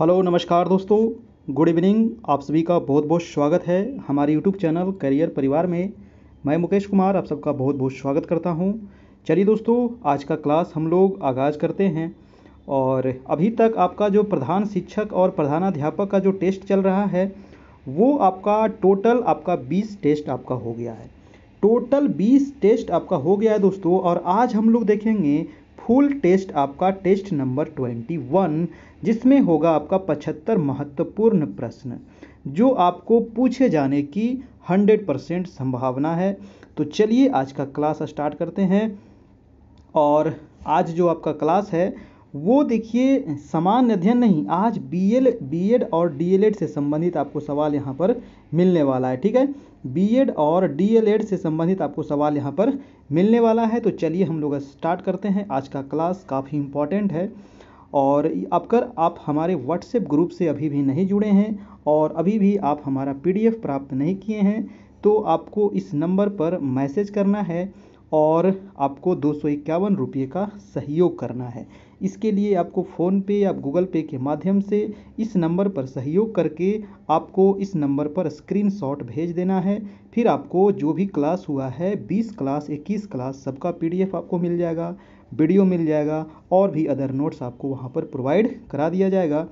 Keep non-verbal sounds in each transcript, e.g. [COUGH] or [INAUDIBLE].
hello नमस्कार दोस्तों good evening आप सभी का बहुत बहुत स्वागत है हमारे यूट्यूब चैनल करियर परिवार में मैं मुकेश कुमार आप सबका बहुत बहुत स्वागत करता हूं चलिए दोस्तों आज का क्लास हम लोग आगाज़ करते हैं और अभी तक आपका जो प्रधान शिक्षक और प्रधानाध्यापक का जो टेस्ट चल रहा है वो आपका टोटल आपका बीस टेस्ट आपका हो गया है टोटल बीस टेस्ट आपका हो गया है दोस्तों और आज हम लोग देखेंगे फुल टेस्ट आपका टेस्ट नंबर ट्वेंटी वन जिसमें होगा आपका पचहत्तर महत्वपूर्ण प्रश्न जो आपको पूछे जाने की हंड्रेड परसेंट संभावना है तो चलिए आज का क्लास स्टार्ट करते हैं और आज जो आपका क्लास है वो देखिए सामान्य अध्ययन नहीं आज बी एल बी एड और डी एल एड से संबंधित आपको सवाल यहाँ पर मिलने वाला है ठीक है बीएड और डीएलएड से संबंधित आपको सवाल यहाँ पर मिलने वाला है तो चलिए हम लोग स्टार्ट करते हैं आज का क्लास काफ़ी इम्पॉर्टेंट है और अगर आप हमारे व्हाट्सएप ग्रुप से अभी भी नहीं जुड़े हैं और अभी भी आप हमारा पीडीएफ प्राप्त नहीं किए हैं तो आपको इस नंबर पर मैसेज करना है और आपको दो सौ इक्यावन रुपये का सहयोग करना है इसके लिए आपको फ़ोनपे या गूगल पे के माध्यम से इस नंबर पर सहयोग करके आपको इस नंबर पर स्क्रीनशॉट भेज देना है फिर आपको जो भी क्लास हुआ है बीस क्लास इक्कीस क्लास सबका पीडीएफ आपको मिल जाएगा वीडियो मिल जाएगा और भी अदर नोट्स आपको वहाँ पर प्रोवाइड करा दिया जाएगा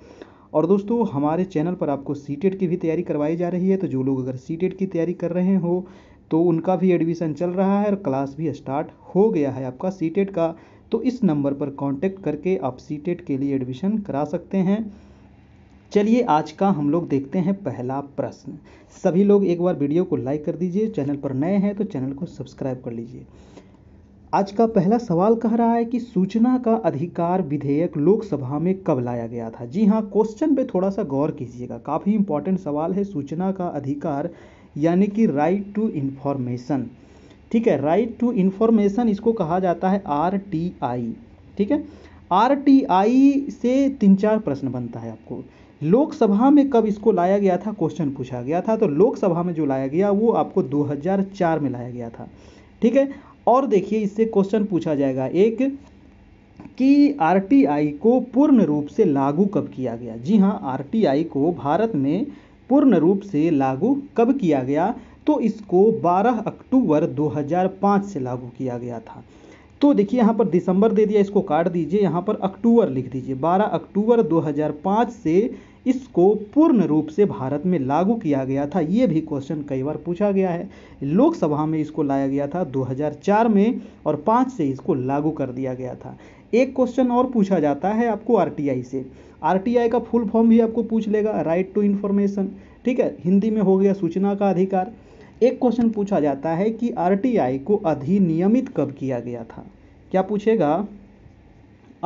और दोस्तों हमारे चैनल पर आपको सी की भी तैयारी करवाई जा रही है तो जो लोग अगर सी की तैयारी कर रहे हो तो उनका भी एडमिशन चल रहा है और क्लास भी स्टार्ट हो गया है आपका सी का तो इस नंबर पर कांटेक्ट करके आप सी e के लिए एडमिशन करा सकते हैं चलिए आज का हम लोग देखते हैं पहला प्रश्न सभी लोग एक बार वीडियो को लाइक कर दीजिए चैनल पर नए हैं तो चैनल को सब्सक्राइब कर लीजिए आज का पहला सवाल कह रहा है कि सूचना का अधिकार विधेयक लोकसभा में कब लाया गया था जी हाँ क्वेश्चन पे थोड़ा सा गौर कीजिएगा काफ़ी इंपॉर्टेंट सवाल है सूचना का अधिकार यानी कि राइट टू इन्फॉर्मेशन ठीक है राइट टू इन्फॉर्मेशन इसको कहा जाता है आर टी आई ठीक है आर टी आई से तीन चार प्रश्न बनता है आपको लोकसभा में कब इसको लाया गया था क्वेश्चन पूछा गया था तो लोकसभा में जो लाया गया वो आपको 2004 में लाया गया था ठीक है और देखिए इससे क्वेश्चन पूछा जाएगा एक कि आई को पूर्ण रूप से लागू कब किया गया जी हाँ आई को भारत में पूर्ण रूप से लागू कब किया गया तो इसको 12 अक्टूबर 2005 से लागू किया गया था तो देखिए यहाँ पर दिसंबर दे दिया इसको काट दीजिए यहाँ पर अक्टूबर लिख दीजिए 12 अक्टूबर 2005 से इसको पूर्ण रूप से भारत में लागू किया गया था ये भी क्वेश्चन कई बार पूछा गया है लोकसभा में इसको लाया गया था 2004 में और 5 से इसको लागू कर दिया गया था एक क्वेश्चन और पूछा जाता है आपको आर से आर का फुल फॉर्म भी आपको पूछ लेगा राइट टू इन्फॉर्मेशन ठीक है हिंदी में हो गया सूचना का अधिकार एक क्वेश्चन पूछा जाता है कि आरटीआई को अधिनियमित कब किया गया था क्या पूछेगा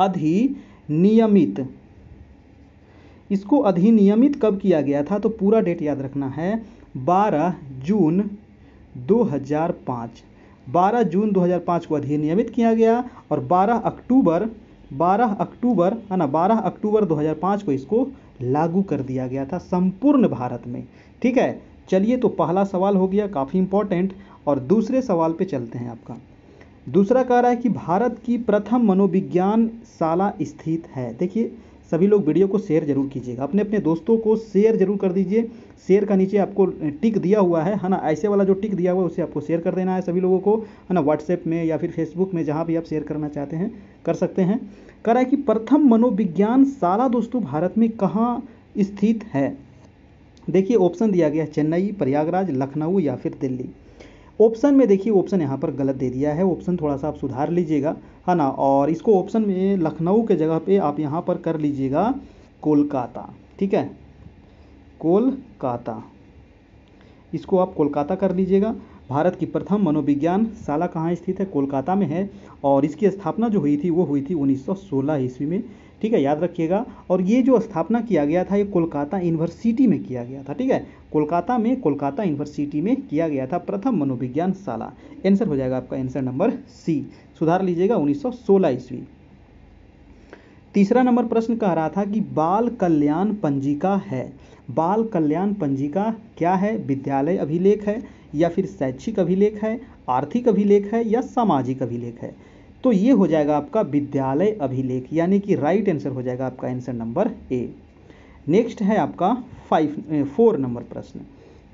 अधिनियमित इसको अधिनियमित कब किया गया था तो पूरा डेट याद रखना है 12 जून 2005 12 जून 2005 को अधिनियमित किया गया और 12 अक्टूबर 12 अक्टूबर है ना 12 अक्टूबर 2005 को इसको लागू कर दिया गया था संपूर्ण भारत में ठीक है चलिए तो पहला सवाल हो गया काफ़ी इम्पोर्टेंट और दूसरे सवाल पे चलते हैं आपका दूसरा कह रहा है कि भारत की प्रथम मनोविज्ञान शाला स्थित है देखिए सभी लोग वीडियो को शेयर जरूर कीजिएगा अपने अपने दोस्तों को शेयर जरूर कर दीजिए शेयर का नीचे आपको टिक दिया हुआ है है ना ऐसे वाला जो टिक दिया हुआ है उसे आपको शेयर कर देना है सभी लोगों को है ना व्हाट्सएप में या फिर फेसबुक में जहाँ भी आप शेयर करना चाहते हैं कर सकते हैं कह रहा है कि प्रथम मनोविज्ञान शाला दोस्तों भारत में कहाँ स्थित है देखिए ऑप्शन दिया गया चेन्नई प्रयागराज लखनऊ या फिर दिल्ली ऑप्शन में देखिए ऑप्शन यहाँ पर गलत दे दिया है ऑप्शन थोड़ा सा आप सुधार लीजिएगा है ना और इसको ऑप्शन में लखनऊ के जगह पे आप यहाँ पर कर लीजिएगा कोलकाता ठीक है कोलकाता इसको आप कोलकाता कर लीजिएगा भारत की प्रथम मनोविज्ञान शाला कहाँ स्थित है कोलकाता में है और इसकी स्थापना जो हुई थी वो हुई थी 1916 ईस्वी में ठीक है याद रखिएगा और ये जो स्थापना किया गया था ये कोलकाता यूनिवर्सिटी में किया गया था ठीक है कोलकाता में कोलकाता यूनिवर्सिटी में किया गया था प्रथम मनोविज्ञान शाला आंसर हो जाएगा आपका आंसर नंबर सी सुधार लीजिएगा 1916 ईस्वी तीसरा नंबर प्रश्न कह रहा था कि बाल कल्याण पंजिका है बाल कल्याण पंजिका क्या है विद्यालय अभिलेख है या फिर शैक्षिक अभिलेख है आर्थिक अभिलेख है या सामाजिक अभिलेख है तो ये हो जाएगा आपका विद्यालय अभिलेख यानी कि राइट आंसर हो जाएगा आपका आंसर नंबर ए नेक्स्ट है आपका फाइव फोर नंबर प्रश्न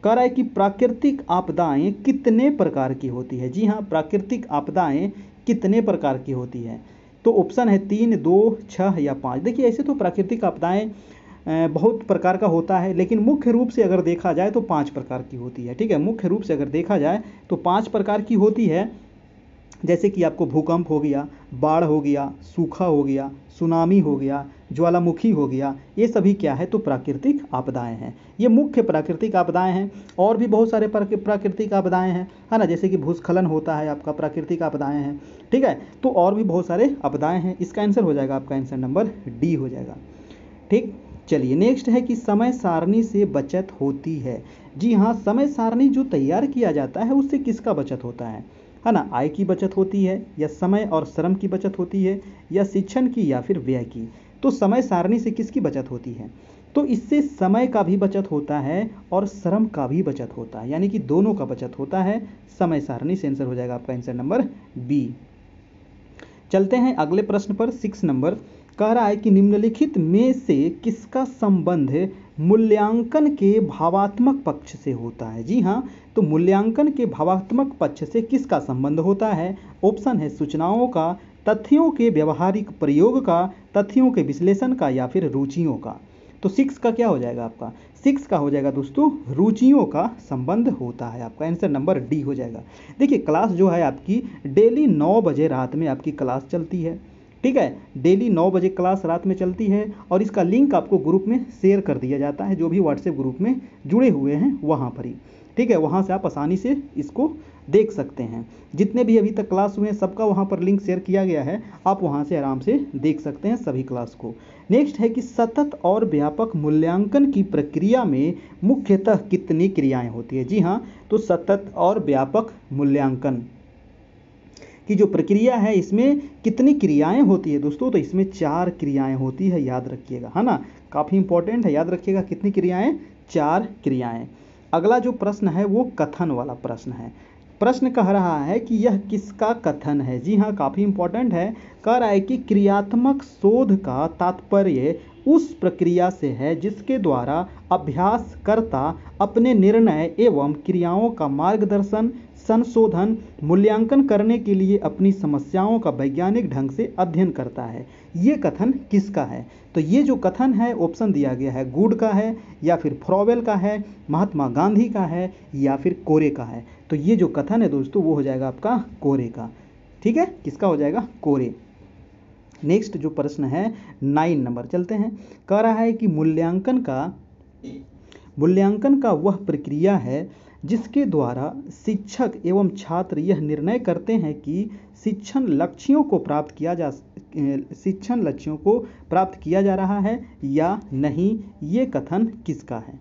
कह रहा है कि प्राकृतिक आपदाएं कितने प्रकार की होती है जी हाँ प्राकृतिक आपदाएं कितने प्रकार की होती है तो ऑप्शन है तीन दो छः या पाँच देखिए ऐसे तो प्राकृतिक आपदाएं बहुत प्रकार का होता है लेकिन मुख्य रूप से अगर देखा जाए तो पांच प्रकार की होती है ठीक है मुख्य रूप से अगर देखा जाए तो पांच प्रकार की होती है जैसे कि आपको भूकंप हो गया बाढ़ हो गया सूखा हो गया सुनामी हो गया ज्वालामुखी हो गया ये सभी क्या है तो प्राकृतिक आपदाएं हैं ये मुख्य प्राकृतिक आपदाएं हैं और भी बहुत सारे प्राकृतिक आपदाएं हैं है ना जैसे कि भूस्खलन होता है आपका प्राकृतिक आपदाएं हैं ठीक है तो और भी बहुत सारे आपदाएं हैं इसका आंसर हो जाएगा आपका आंसर नंबर डी हो जाएगा ठीक चलिए नेक्स्ट है कि समय सारणी से बचत होती है जी हाँ समय सारणी जो तैयार किया जाता है उससे किसका बचत होता है है ना आय की बचत होती है या समय और श्रम की बचत होती है या शिक्षण की या फिर व्यय की तो समय सारणी से किसकी बचत होती है तो इससे समय का भी बचत होता है और श्रम का भी बचत होता है यानी कि दोनों का बचत होता है समय सारणी से आंसर हो जाएगा आपका आंसर नंबर बी चलते हैं अगले प्रश्न पर सिक्स नंबर कह रहा है कि निम्नलिखित में से किसका संबंध मूल्यांकन के भावात्मक पक्ष से होता है जी हाँ तो मूल्यांकन के भावात्मक पक्ष से किसका संबंध होता है ऑप्शन है सूचनाओं का तथ्यों के व्यवहारिक प्रयोग का तथ्यों के विश्लेषण का या फिर रुचियों का तो सिक्स का क्या हो जाएगा आपका सिक्स का हो जाएगा दोस्तों रुचियों का संबंध होता है आपका आंसर नंबर डी हो जाएगा देखिए क्लास जो है आपकी डेली नौ बजे रात में आपकी क्लास चलती है ठीक है डेली नौ बजे क्लास रात में चलती है और इसका लिंक आपको ग्रुप में शेयर कर दिया जाता है जो भी व्हाट्सएप ग्रुप में जुड़े हुए हैं वहाँ पर ही ठीक है वहाँ से आप आसानी से इसको देख सकते हैं जितने भी अभी तक क्लास हुए हैं सबका वहाँ पर लिंक शेयर किया गया है आप वहाँ से आराम से देख सकते हैं सभी क्लास को नेक्स्ट है कि सतत और व्यापक मूल्यांकन की प्रक्रिया में मुख्यतः कितनी क्रियाएं होती है जी हाँ तो सतत और व्यापक मूल्यांकन कि जो प्रक्रिया है इसमें कितनी क्रियाएं होती है दोस्तों तो इसमें चार क्रियाएं होती है याद रखिएगा है ना काफ़ी इंपॉर्टेंट है याद रखिएगा कितनी क्रियाएं चार क्रियाएं अगला जो प्रश्न है वो कथन वाला प्रश्न है प्रश्न कह रहा है कि यह किसका कथन है जी हाँ काफ़ी इंपॉर्टेंट है कह रहा है कि क्रियात्मक शोध का तात्पर्य उस प्रक्रिया से है जिसके द्वारा अभ्यासकर्ता अपने निर्णय एवं क्रियाओं का मार्गदर्शन संशोधन मूल्यांकन करने के लिए अपनी समस्याओं का वैज्ञानिक ढंग से अध्ययन करता है ये कथन किसका है तो ये जो कथन है ऑप्शन दिया गया है गुड का है या फिर फ्रॉवेल का है महात्मा गांधी का है या फिर कोरे का है तो ये जो कथन है दोस्तों वो हो जाएगा आपका कोरे का ठीक है किसका हो जाएगा कोरे नेक्स्ट जो प्रश्न है नाइन नंबर चलते हैं कह रहा है कि मूल्यांकन का मूल्यांकन का वह प्रक्रिया है जिसके द्वारा शिक्षक एवं छात्र यह निर्णय करते हैं कि शिक्षण लक्ष्यों को प्राप्त किया जा शिक्षण लक्ष्यों को प्राप्त किया जा रहा है या नहीं ये कथन किसका है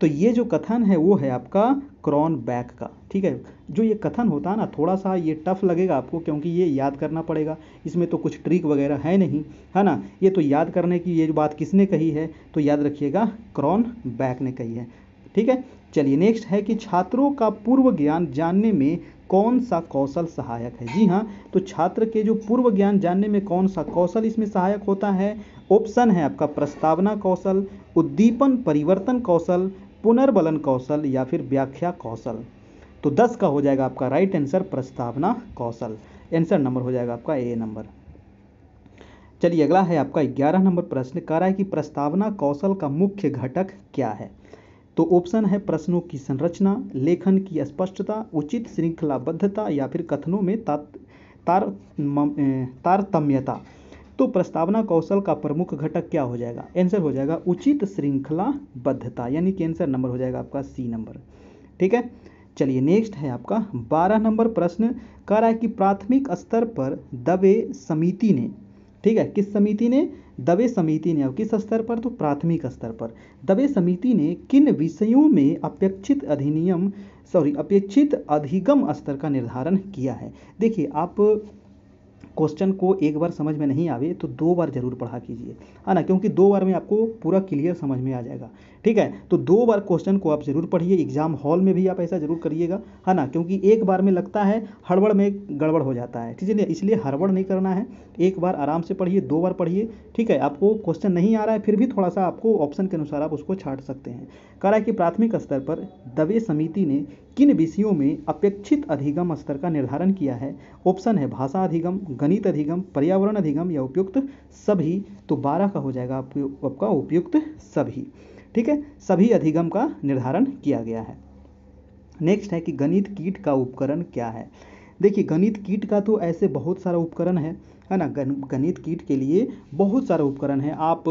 तो ये जो कथन है वो है आपका क्रॉन बैक का ठीक है जो ये कथन होता है ना थोड़ा सा ये टफ लगेगा आपको क्योंकि ये याद करना पड़ेगा इसमें तो कुछ ट्रिक वगैरह है नहीं है ना ये तो याद करने की ये जो बात किसने कही है तो याद रखिएगा क्रॉन बैक ने कही है ठीक है चलिए नेक्स्ट है कि छात्रों का पूर्व ज्ञान जानने में कौन सा कौशल सहायक है जी हाँ तो छात्र के जो पूर्व ज्ञान जानने में कौन सा कौशल इसमें सहायक होता है ऑप्शन है आपका प्रस्तावना कौशल उद्दीपन परिवर्तन कौशल पुनर्बलन कौशल या फिर व्याख्या कौशल तो दस का हो जाएगा आपका राइट आंसर प्रस्तावना कौशल आंसर नंबर हो जाएगा आपका ए नंबर चलिए अगला है आपका ग्यारह नंबर प्रश्न कह रहा है कि प्रस्तावना कौशल का मुख्य घटक क्या है तो ऑप्शन है प्रश्नों की संरचना लेखन की स्पष्टता उचित श्रृंखलाबद्धता या फिर कथनों में तार तारतम्यता तो प्रस्तावना कौशल का प्रमुख घटक क्या हो जाएगा आंसर हो जाएगा उचित श्रृंखलाबद्धता यानी कि आंसर नंबर हो जाएगा आपका सी नंबर ठीक है चलिए नेक्स्ट है आपका बारह नंबर प्रश्न कह रहा है कि प्राथमिक स्तर पर दबे समिति ने ठीक है किस समिति ने दबे समिति ने किस स्तर पर तो प्राथमिक स्तर पर दबे समिति ने किन विषयों में अपेक्षित अधिनियम सॉरी अपेक्षित अधिगम स्तर का निर्धारण किया है देखिए आप क्वेश्चन को एक बार समझ में नहीं आवे तो दो बार जरूर पढ़ा कीजिए है ना क्योंकि दो बार में आपको पूरा क्लियर समझ में आ जाएगा ठीक है तो दो बार क्वेश्चन को आप जरूर पढ़िए एग्जाम हॉल में भी आप ऐसा जरूर करिएगा है ना क्योंकि एक बार में लगता है हड़बड़ में गड़बड़ हो जाता है ठीक है इसलिए हड़बड़ नहीं करना है एक बार आराम से पढ़िए दो बार पढ़िए ठीक है आपको क्वेश्चन नहीं आ रहा है फिर भी थोड़ा सा आपको ऑप्शन के अनुसार आप उसको छाट सकते हैं कह रहा है कि प्राथमिक स्तर पर दवे समिति ने किन विषयों में अपेक्षित अधिगम स्तर का निर्धारण किया है ऑप्शन है भाषा अधिगम गणित अधिगम पर्यावरण अधिगम या उपयुक्त सभी तो बारह का हो जाएगा आपका उपयुक्त सभी ठीक है सभी अधिगम का निर्धारण किया गया है नेक्स्ट है कि गणित कीट का उपकरण क्या है देखिए गणित कीट का तो ऐसे बहुत सारा उपकरण है है ना गणित कीट के लिए बहुत सारा उपकरण है आप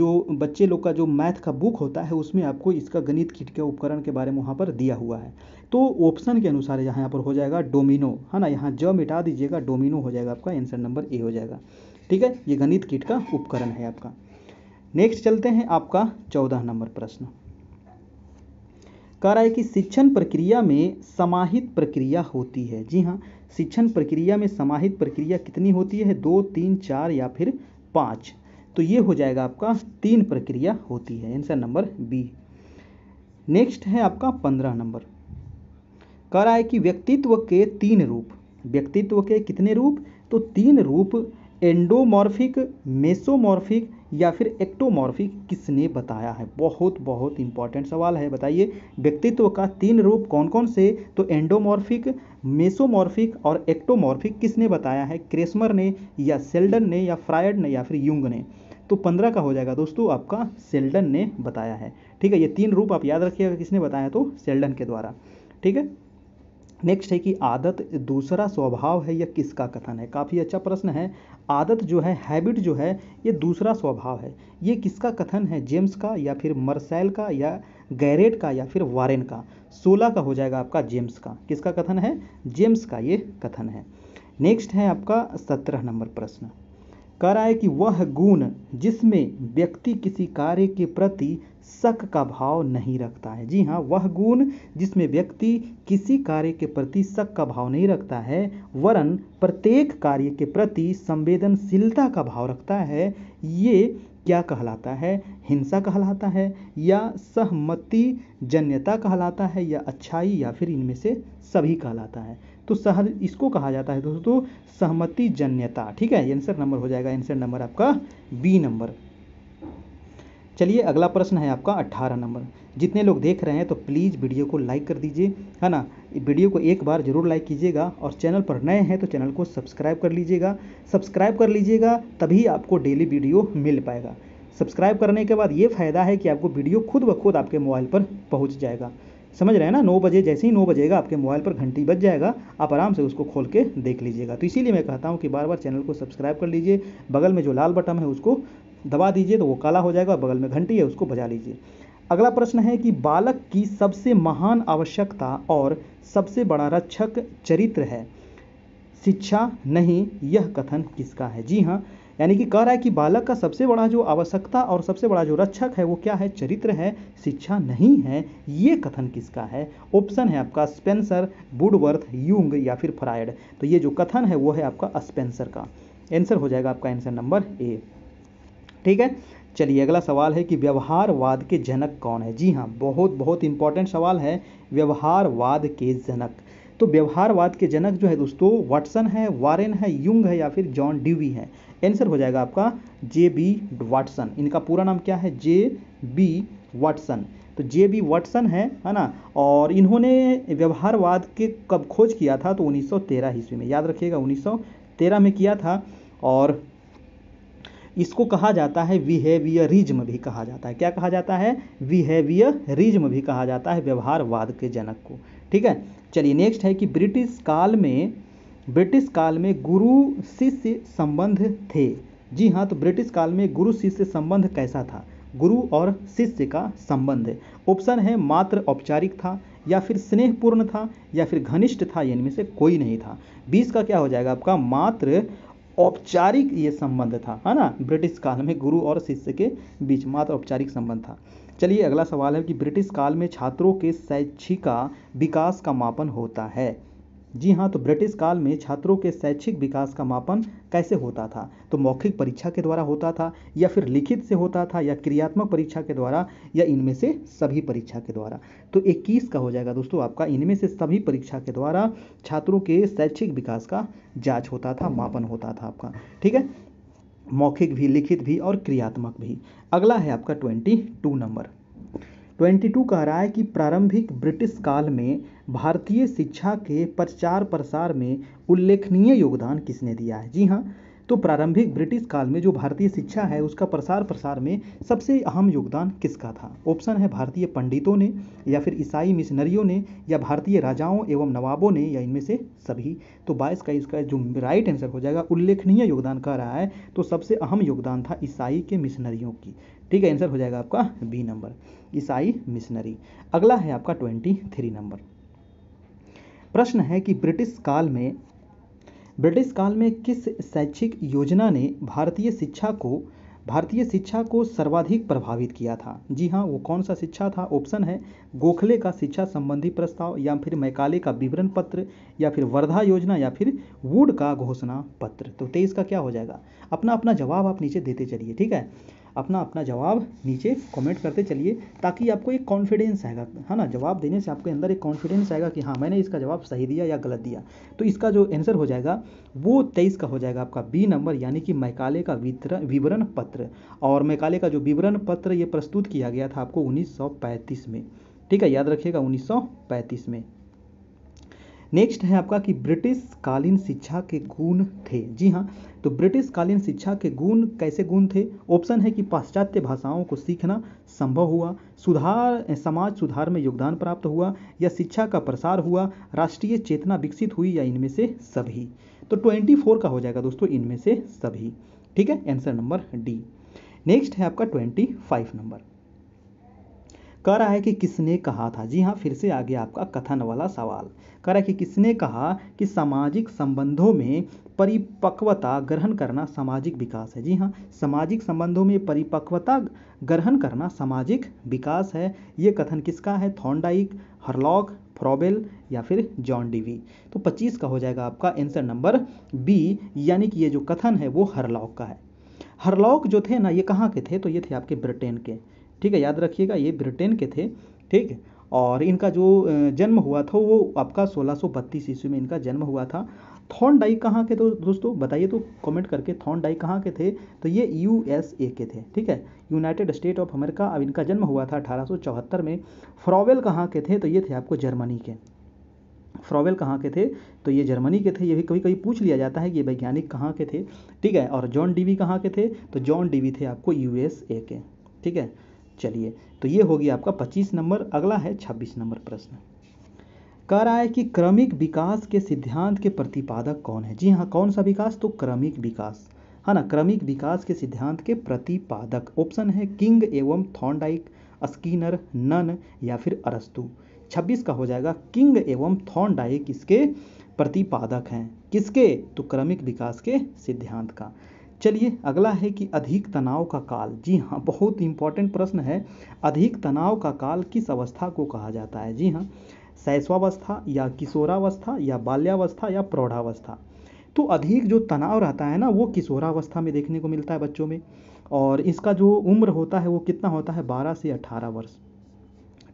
जो बच्चे लोग का जो मैथ का बुक होता है उसमें आपको इसका गणित किट के उपकरण के बारे में वहाँ पर दिया हुआ है तो ऑप्शन के अनुसार यहाँ यहाँ पर हो जाएगा डोमिनो है ना यहाँ ज मिटा दीजिएगा डोमिनो हो जाएगा आपका आंसर नंबर ए हो जाएगा ठीक है ये गणित किट का उपकरण है आपका नेक्स्ट चलते हैं आपका चौदह नंबर प्रश्न कह रहा है कि शिक्षण प्रक्रिया में समाहित प्रक्रिया होती है जी हाँ शिक्षण प्रक्रिया में समाहित प्रक्रिया कितनी होती है दो तीन चार या फिर पाँच तो ये हो जाएगा आपका तीन प्रक्रिया होती है आंसर नंबर बी नेक्स्ट है आपका पंद्रह नंबर कह रहा है कि व्यक्तित्व के तीन रूप व्यक्तित्व के कितने रूप तो तीन रूप एंडोमॉर्फिक मेसोमॉर्फिक या फिर एक्टोमॉर्फिक किसने बताया है बहुत बहुत इंपॉर्टेंट सवाल है बताइए व्यक्तित्व का तीन रूप कौन कौन से तो एंडोमॉर्फिक मेसोमॉर्फिक और एक्टोमॉर्फिक किसने बताया है क्रेसमर ने या सेल्डन ने या फ्रायड ने या फिर युंग ने तो पंद्रह का हो जाएगा दोस्तों आपका सेल्डन ने बताया है ठीक है ये तीन रूप आप याद रखिएगा किसने बताया तो सेल्डन के द्वारा ठीक है नेक्स्ट है कि आदत दूसरा स्वभाव है या किसका कथन है काफ़ी अच्छा प्रश्न है आदत जो है हैबिट जो है ये दूसरा स्वभाव है ये किसका कथन है जेम्स का या फिर मर्सैल का या गैरेट का या फिर वारेन का सोलह का हो जाएगा आपका जेम्स का किसका कथन है जेम्स का ये कथन है नेक्स्ट है आपका सत्रह नंबर प्रश्न कह रहा है कि वह गुण जिसमें व्यक्ति किसी कार्य के प्रति शक का भाव नहीं रखता है जी हाँ वह गुण जिसमें व्यक्ति किसी कार्य के प्रति शक का भाव नहीं रखता है वरन प्रत्येक कार्य के प्रति संवेदनशीलता का भाव रखता है ये क्या कहलाता है हिंसा कहलाता है या सहमति जन्यता कहलाता है या अच्छाई या फिर इनमें से सभी कहलाता है तो सहज इसको कहा जाता है दोस्तों तो सहमति जन्यता ठीक है आंसर नंबर हो जाएगा आंसर नंबर आपका बी नंबर चलिए अगला प्रश्न है आपका अट्ठारह नंबर जितने लोग देख रहे हैं तो प्लीज़ वीडियो को लाइक कर दीजिए है ना वीडियो को एक बार जरूर लाइक कीजिएगा और चैनल पर नए हैं तो चैनल को सब्सक्राइब कर लीजिएगा सब्सक्राइब कर लीजिएगा तभी आपको डेली वीडियो मिल पाएगा सब्सक्राइब करने के बाद ये फ़ायदा है कि आपको वीडियो खुद ब खुद आपके मोबाइल पर पहुँच जाएगा समझ रहे हैं ना नौ बजे जैसे ही नौ बजेगा आपके मोबाइल पर घंटी बज जाएगा आप आराम से उसको खोल के देख लीजिएगा तो इसीलिए मैं कहता हूँ कि बार बार चैनल को सब्सक्राइब कर लीजिए बगल में जो लाल बटन है उसको दबा दीजिए तो वो काला हो जाएगा और बगल में घंटी है उसको बजा लीजिए अगला प्रश्न है कि बालक की सबसे महान आवश्यकता और सबसे बड़ा रक्षक चरित्र है शिक्षा नहीं यह कथन किसका है जी हाँ यानी कि कह रहा है कि बालक का सबसे बड़ा जो आवश्यकता और सबसे बड़ा जो रक्षक है वो क्या है चरित्र है शिक्षा नहीं है ये कथन किसका है ऑप्शन है आपका स्पेंसर बुडवर्थ यूंग या फिर फ्रायड तो ये जो कथन है वो है आपका स्पेंसर का एंसर हो जाएगा आपका एंसर नंबर ए ठीक है चलिए अगला सवाल है कि व्यवहारवाद के जनक कौन है जी हाँ बहुत बहुत इंपॉर्टेंट सवाल है व्यवहारवाद के जनक तो व्यवहारवाद के जनक जो है दोस्तों वाटसन है वारेन है युंग है या फिर जॉन ड्यूवी है आंसर हो जाएगा आपका जे बी वाटसन इनका पूरा नाम क्या है जे बी वाटसन तो जे बी वाटसन है है ना और इन्होंने व्यवहारवाद के कब खोज किया था तो 1913 ईस्वी में याद रखिएगा 1913 में किया था और इसको कहा जाता है विहेवियरिज्म भी कहा जाता है क्या कहा जाता है विहेवियरिज्म भी कहा जाता है व्यवहारवाद के जनक को ठीक है चलिए नेक्स्ट है कि ब्रिटिश काल में ब्रिटिश काल में गुरु शिष्य संबंध थे जी हाँ तो ब्रिटिश काल में गुरु शिष्य संबंध कैसा था गुरु और शिष्य का संबंध ऑप्शन है मात्र औपचारिक था या फिर स्नेहपूर्ण था या फिर घनिष्ठ था इनमें से कोई नहीं था बीस का क्या हो जाएगा आपका मात्र औपचारिक ये संबंध था है ना ब्रिटिश काल में गुरु और शिष्य के बीच मात्र औपचारिक संबंध था चलिए अगला सवाल है कि ब्रिटिश काल में छात्रों के शैक्षिका विकास का मापन होता है जी हाँ तो ब्रिटिश काल में छात्रों के शैक्षिक विकास का मापन कैसे होता था तो मौखिक परीक्षा के द्वारा होता था या फिर लिखित से होता था या क्रियात्मक परीक्षा के द्वारा या इनमें से सभी परीक्षा के द्वारा तो 21 का हो जाएगा दोस्तों आपका इनमें से सभी परीक्षा के द्वारा छात्रों के शैक्षिक विकास का जाँच होता था मापन होता था आपका ठीक है मौखिक भी लिखित भी और क्रियात्मक भी अगला है आपका ट्वेंटी टू नंबर 22 कह रहा है कि प्रारंभिक ब्रिटिश काल में भारतीय शिक्षा के प्रचार प्रसार में उल्लेखनीय योगदान किसने दिया है जी हाँ तो प्रारंभिक ब्रिटिश काल में जो भारतीय शिक्षा है उसका प्रसार प्रसार में सबसे अहम योगदान किसका था ऑप्शन है भारतीय पंडितों ने या फिर ईसाई मिशनरियों ने या भारतीय राजाओं एवं नवाबों ने या इनमें से सभी तो बाईस का इसका जो राइट आंसर हो जाएगा उल्लेखनीय योगदान कह रहा है तो सबसे अहम योगदान था ईसाई के मिशनरियों की ठीक है आंसर हो जाएगा आपका बी नंबर ईसाई मिशनरी अगला है आपका ट्वेंटी थ्री नंबर प्रश्न है कि ब्रिटिश काल में ब्रिटिश काल में किस शैक्षिक योजना ने भारतीय शिक्षा को भारतीय शिक्षा को सर्वाधिक प्रभावित किया था जी हाँ वो कौन सा शिक्षा था ऑप्शन है गोखले का शिक्षा संबंधी प्रस्ताव या फिर मैकाले का विवरण पत्र या फिर वर्धा योजना या फिर वुड का घोषणा पत्र तो तेईस का क्या हो जाएगा अपना अपना जवाब आप नीचे देते चलिए ठीक है अपना अपना जवाब नीचे कमेंट करते चलिए ताकि आपको एक कॉन्फिडेंस आएगा है ना जवाब देने से आपके अंदर एक कॉन्फिडेंस आएगा कि हाँ मैंने इसका जवाब सही दिया या गलत दिया तो इसका जो आंसर हो जाएगा वो तेईस का हो जाएगा आपका बी नंबर यानी कि मैकाले का विवरण पत्र और मैकाले का जो विवरण पत्र ये प्रस्तुत किया गया था आपको उन्नीस में ठीक है याद रखिएगा उन्नीस में नेक्स्ट है आपका कि ब्रिटिश कालीन शिक्षा के गुण थे जी हाँ तो ब्रिटिश कालीन शिक्षा के गुण कैसे गुण थे ऑप्शन है कि पाश्चात्य भाषाओं को सीखना संभव हुआ सुधार समाज सुधार में योगदान प्राप्त हुआ या शिक्षा का प्रसार हुआ राष्ट्रीय चेतना विकसित हुई या इनमें से सभी तो 24 का हो जाएगा दोस्तों इनमें से सभी ठीक है आंसर नंबर डी नेक्स्ट है आपका 25 नंबर कह रहा है कि किसने कहा था जी हाँ फिर से आ गया आपका कथन वाला सवाल कह रहा है कि किसने कहा कि सामाजिक संबंधों में परिपक्वता ग्रहण करना सामाजिक विकास है जी हाँ सामाजिक संबंधों में परिपक्वता ग्रहण करना सामाजिक विकास है ये कथन किसका है थॉन्डाइक हरलॉक फ्रॉबेल या फिर जॉन डीवी तो 25 का हो जाएगा आपका आंसर नंबर बी यानी कि ये जो कथन है वो हरलॉक का है हरलॉक जो थे ना ये कहाँ के थे तो ये थे आपके ब्रिटेन के ठीक है याद रखिएगा ये ब्रिटेन के थे ठीक है और इनका जो जन्म हुआ था वो आपका सोलह ईस्वी में इनका जन्म हुआ था थॉन डाई कहाँ के तो दोस्तों बताइए तो कमेंट करके थॉन डाई कहाँ के थे तो ये यूएसए के थे ठीक है यूनाइटेड स्टेट ऑफ अमेरिका अब इनका जन्म हुआ था अठारह में फ्रॉवेल कहाँ के थे तो ये थे आपको जर्मनी के फ्रॉवेल कहाँ के थे तो ये जर्मनी के थे ये भी कभी कभी पूछ लिया जाता है कि ये वैज्ञानिक कहाँ के थे ठीक है और जॉन डीवी कहाँ के थे तो जॉन डीवी थे आपको यूएसए के ठीक है चलिए तो ये हो गया आपका 25 नंबर अगला है 26 नंबर प्रश्न कह रहा है कि क्रमिक विकास के सिद्धांत के प्रतिपादक कौन है जी हाँ कौन सा विकास तो क्रमिक विकास है हाँ ना क्रमिक विकास के सिद्धांत के प्रतिपादक ऑप्शन है किंग एवं थॉन्डाइक स्कीनर नन या फिर अरस्तु 26 का हो जाएगा किंग एवं थॉन्डाइक इसके प्रतिपादक हैं किसके तो क्रमिक विकास के सिद्धांत का चलिए अगला है कि अधिक तनाव का काल जी हाँ बहुत इंपॉर्टेंट प्रश्न है अधिक तनाव का काल किस अवस्था को कहा जाता है जी हाँ शैशवावस्था या किशोरावस्था या बाल्यावस्था या प्रौढ़ावस्था तो अधिक जो तनाव रहता है ना वो किशोरावस्था में देखने को मिलता है बच्चों में और इसका जो उम्र होता है वो कितना होता है बारह से अठारह वर्ष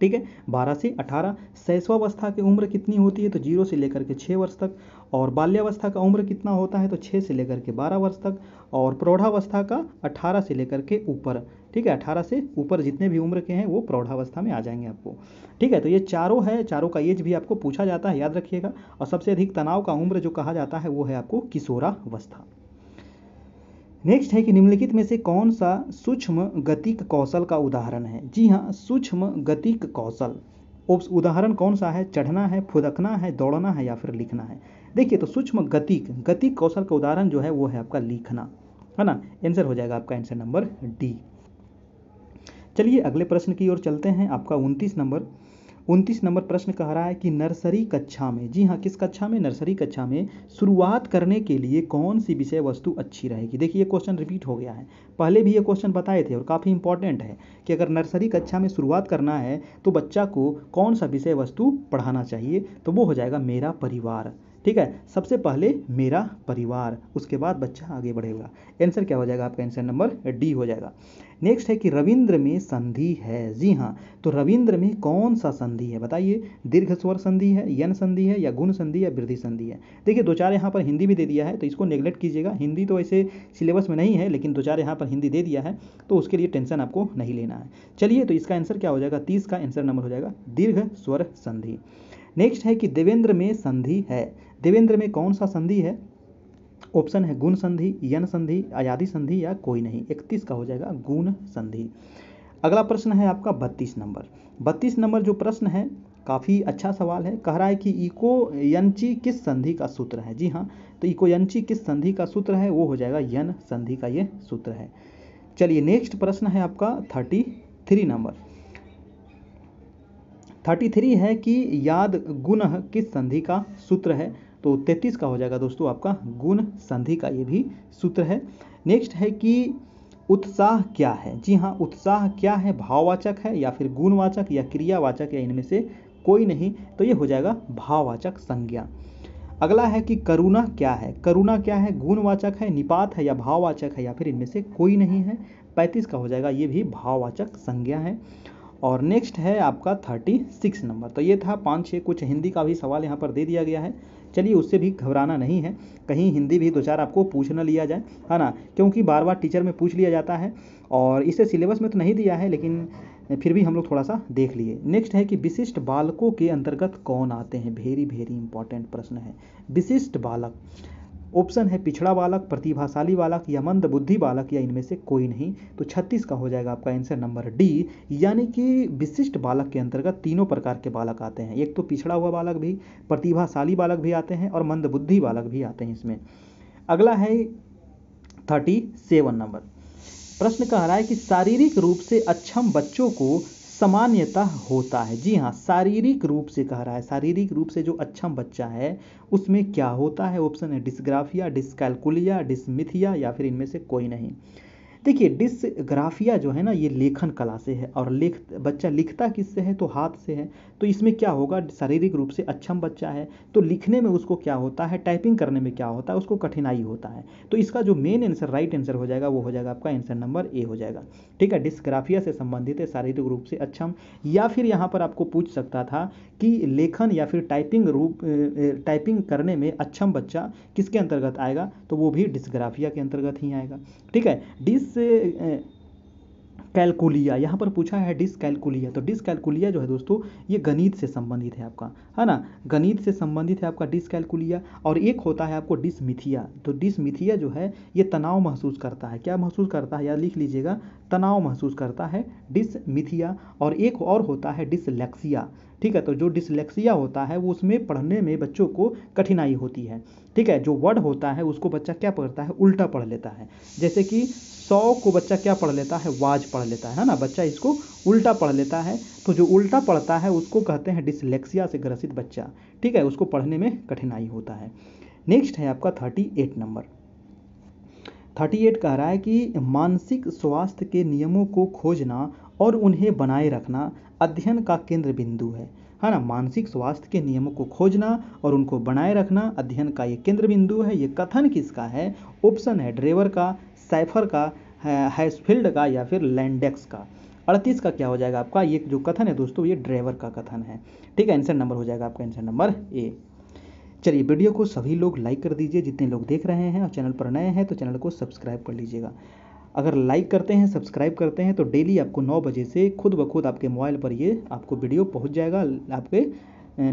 ठीक है बारह से अठारह शैशवावस्था की उम्र कितनी होती है तो जीरो से लेकर के छः वर्ष तक और बाल्यावस्था का उम्र कितना होता है तो छः से लेकर के बारह वर्ष तक और प्रौढ़ावस्था का अठारह से लेकर के ऊपर ठीक है अठारह से ऊपर जितने भी उम्र के हैं वो प्रौढ़ावस्था में आ जाएंगे आपको ठीक है तो ये चारों है चारों का एज भी आपको पूछा जाता है याद रखिएगा और सबसे अधिक तनाव का उम्र जो कहा जाता है वो है आपको किशोरावस्था नेक्स्ट है कि निम्नलिखित में से कौन सा सूक्ष्म गतिक कौशल का उदाहरण है जी हाँ सूक्ष्म गतिक कौशल उदाहरण कौन सा है चढ़ना है फुदकना है दौड़ना है या फिर लिखना है देखिए तो सूक्ष्म गतिक गतिक कौशल का उदाहरण जो है वो है आपका लिखना है ना आंसर हो जाएगा आपका आंसर नंबर डी चलिए अगले प्रश्न की ओर चलते हैं आपका उनतीस नंबर उनतीस नंबर प्रश्न कह रहा है कि नर्सरी कक्षा में जी हाँ किस कक्षा में नर्सरी कक्षा में शुरुआत करने के लिए कौन सी विषय वस्तु अच्छी रहेगी देखिए ये क्वेश्चन रिपीट हो गया है पहले भी ये क्वेश्चन बताए थे और काफ़ी इंपॉर्टेंट है कि अगर नर्सरी कक्षा में शुरुआत करना है तो बच्चा को कौन सा विषय वस्तु पढ़ाना चाहिए तो वो हो जाएगा मेरा परिवार ठीक है सबसे पहले मेरा परिवार उसके बाद बच्चा आगे बढ़ेगा आंसर क्या हो जाएगा आपका आंसर नंबर डी हो जाएगा नेक्स्ट है कि रविंद्र में संधि है जी हाँ तो रविंद्र में कौन सा संधि है बताइए दीर्घ स्वर संधि है यन संधि है या गुण संधि या वृद्धि संधि है देखिए दो चार यहाँ पर हिंदी भी दे दिया है तो इसको नेग्लेक्ट कीजिएगा हिंदी तो ऐसे सिलेबस में नहीं है लेकिन दो चार यहाँ पर हिंदी दे दिया है तो उसके लिए टेंशन आपको नहीं लेना है चलिए तो इसका आंसर क्या हो जाएगा तीस का आंसर नंबर हो जाएगा दीर्घ स्वर संधि नेक्स्ट है कि देवेंद्र में संधि है देवेंद्र में कौन सा संधि है ऑप्शन है गुण संधि यन संधि आजादी संधि या कोई नहीं इकतीस का हो जाएगा गुण संधि अगला प्रश्न है आपका बत्तीस नंबर बत्तीस नंबर जो प्रश्न है काफ़ी अच्छा सवाल है कह रहा है कि इको यंची किस संधि का सूत्र है जी हाँ तो इको यंची किस संधि का सूत्र है वो हो जाएगा यन संधि का ये सूत्र है चलिए नेक्स्ट प्रश्न है आपका thirty three number thirty three है कि याद गुण किस संधि का सूत्र है तो तैतीस का हो जाएगा दोस्तों आपका गुण संधि का ये भी सूत्र है नेक्स्ट है कि उत्साह क्या है जी हाँ उत्साह क्या है भाववाचक है या फिर गुणवाचक या क्रियावाचक या इनमें से कोई नहीं तो ये हो जाएगा भाववाचक संज्ञा अगला है कि करुणा क्या है करुणा क्या है गुणवाचक है निपात है या भाववाचक है या फिर इनमें से कोई नहीं है पैंतीस का हो जाएगा ये भी भाववाचक संज्ञा है और नेक्स्ट है आपका थर्टी सिक्स नंबर तो ये था पाँच छः कुछ हिंदी का भी सवाल यहाँ पर दे दिया गया है चलिए उससे भी घबराना नहीं है कहीं हिंदी भी दो चार आपको पूछ ना लिया जाए है ना क्योंकि बार बार टीचर में पूछ लिया जाता है और इसे सिलेबस में तो नहीं दिया है लेकिन फिर भी हम लोग थोड़ा सा देख लिए नेक्स्ट है कि विशिष्ट बालकों के अंतर्गत कौन आते हैं वेरी वेरी इंपॉर्टेंट प्रश्न है विशिष्ट बालक ऑप्शन है पिछड़ा बालक प्रतिभाशाली बालक या मंद बुद्धि बालक या इनमें से कोई नहीं तो छत्तीस का हो जाएगा आपका आंसर नंबर डी यानी कि विशिष्ट बालक के अंतर्गत तीनों प्रकार के बालक आते हैं एक तो पिछड़ा हुआ बालक भी प्रतिभाशाली बालक भी आते हैं और मंद बुद्धि बालक भी आते हैं इसमें अगला है थर्टी सेवन नंबर प्रश्न कह रहा है कि शारीरिक रूप से अक्षम बच्चों को सामान्यतः होता है जी हाँ शारीरिक रूप से कह रहा है शारीरिक रूप से जो अच्छा बच्चा है उसमें क्या होता है ऑप्शन है डिस्ग्राफिया डिस्कैलकुलिया डिस्मिथिया या फिर इनमें से कोई नहीं देखिए डिसग्राफिया जो है ना ये लेखन कला से है और लेख बच्चा लिखता किससे है तो हाथ से है तो इसमें क्या होगा शारीरिक रूप से अक्षम बच्चा है तो लिखने में उसको क्या होता है टाइपिंग करने में क्या होता है उसको कठिनाई होता है तो इसका जो मेन आंसर राइट आंसर हो जाएगा वो हो जाएगा आपका आंसर नंबर ए हो जाएगा ठीक है डिस्ग्राफिया से संबंधित है शारीरिक रूप से अक्षम या फिर यहाँ पर आपको पूछ सकता था कि लेखन या फिर टाइपिंग रूप टाइपिंग करने में अक्षम बच्चा किसके अंतर्गत आएगा तो वो भी डिस्ग्राफिया के अंतर्गत ही आएगा ठीक है डिस डिस कैलकुलिया यहाँ पर पूछा है डिसकैलकुलिया तो डिसकैलकुलिया जो है दोस्तों ये गणित से संबंधित है आपका है ना गणित से संबंधित है आपका डिसकैलकुलिया और एक होता है आपको डिसमिथिया तो डिसमिथिया जो है ये तनाव महसूस करता है क्या महसूस करता है या लिख लीजिएगा तनाव महसूस करता है डिसमिथिया और एक और होता है डिसलेक्सिया ठीक है तो जो डिसलेक्सिया होता है वो उसमें पढ़ने में बच्चों को कठिनाई होती है ठीक है जो वर्ड होता है उसको बच्चा क्या पढ़ता है उल्टा पढ़ लेता है जैसे कि सौ को बच्चा क्या पढ़ लेता है वाज पढ़ लेता है ना बच्चा इसको उल्टा पढ़ लेता है तो जो उल्टा पढ़ता है उसको कहते हैं डिसलेक्सिया से ग्रसित बच्चा ठीक है उसको पढ़ने में कठिनाई होता है नेक्स्ट है आपका thirty eight number thirty eight कह रहा है कि मानसिक स्वास्थ्य के नियमों को खोजना और उन्हें बनाए रखना अध्ययन का केंद्र बिंदु है है ना मानसिक स्वास्थ्य के नियमों को खोजना और उनको बनाए रखना अध्ययन का ये केंद्र बिंदु है ये कथन किसका है ऑप्शन है ड्रेवर का साइफर का हैसफील्ड का या फिर लैंडेक्स का अड़तीस का क्या हो जाएगा आपका ये जो कथन है दोस्तों ये ड्राइवर का कथन है ठीक है आंसर नंबर हो जाएगा आपका आंसर नंबर ए चलिए वीडियो को सभी लोग लाइक कर दीजिए जितने लोग देख रहे हैं और चैनल पर नए हैं तो चैनल को सब्सक्राइब कर लीजिएगा अगर लाइक करते हैं सब्सक्राइब करते हैं तो डेली आपको नौ बजे से खुद ब खुद आपके मोबाइल पर ये आपको वीडियो पहुंच जाएगा आपके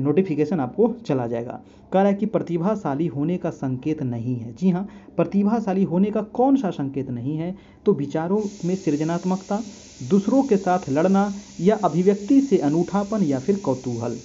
नोटिफिकेशन आपको चला जाएगा कह रहा है कि प्रतिभाशाली होने का संकेत नहीं है जी हाँ प्रतिभाशाली होने का कौन सा संकेत नहीं है तो विचारों में सृजनात्मकता दूसरों के साथ लड़ना या अभिव्यक्ति से अनूठापन या फिर कौतूहल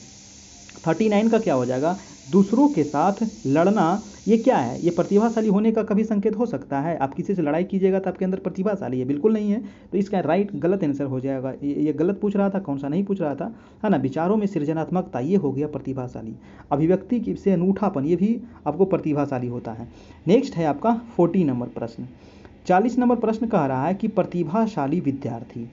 थर्टी नाइन का क्या हो जाएगा दूसरों के साथ लड़ना ये क्या है ये प्रतिभाशाली होने का कभी संकेत हो सकता है आप किसी से लड़ाई कीजिएगा तो आपके अंदर प्रतिभाशाली है बिल्कुल नहीं है तो इसका राइट गलत आंसर हो जाएगा ये गलत पूछ रहा था कौन सा नहीं पूछ रहा था है ना विचारों में सृजनात्मकता ये हो गया प्रतिभाशाली अभिव्यक्ति की से अनूठापन ये भी आपको प्रतिभाशाली होता है नेक्स्ट है आपका फोर्टी नंबर प्रश्न चालीस नंबर प्रश्न कह रहा है कि प्रतिभाशाली विद्यार्थी